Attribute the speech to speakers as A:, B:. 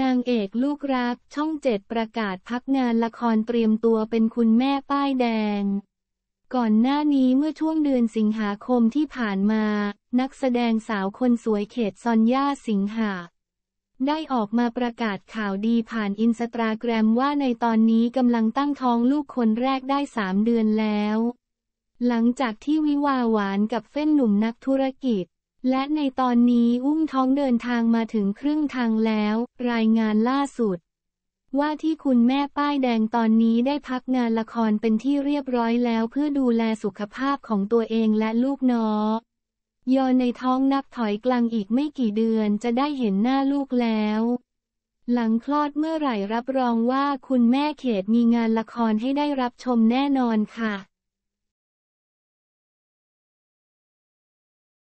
A: นางเอกลูกรัก ช่องเจ็ดประกาศพักงานละครเตรียมตัวเป็นคุณแม่ป้ายแดง ก่อนหน้านี้เมื่อช่วงเดือนสิงหาคมที่ผ่านมา นักแสดงสาวคนสวยเขตซอนย่าสิงหา ได้ออกมาประกาศข่าวดีผ่านอินสตาแกรมว่าในตอนนี้กำลังตั้งท้องลูกคนแรกได้สามเดือนแล้ว หลังจากที่วิวาหวานกับเฟ้นหนุ่มนักธุรกิจและในตอนนี้อุ้มท้องเดินทางมาถึงครึ่งทางแล้ว รายงานล่าสุด ว่าที่คุณแม่ป้ายแดงตอนนี้ได้พักงานละครเป็นที่เรียบร้อยแล้วเพื่อดูแลสุขภาพของตัวเองและลูกน้อยอในท้องนับถอยกลางอีกไม่กี่เดือนจะได้เห็นหน้าลูกแล้ว หลังคลอดเมื่อไหร่ รับรองว่าคุณแม่เขตมีงานละครให้ได้รับช
B: มแน่นอนค่ะ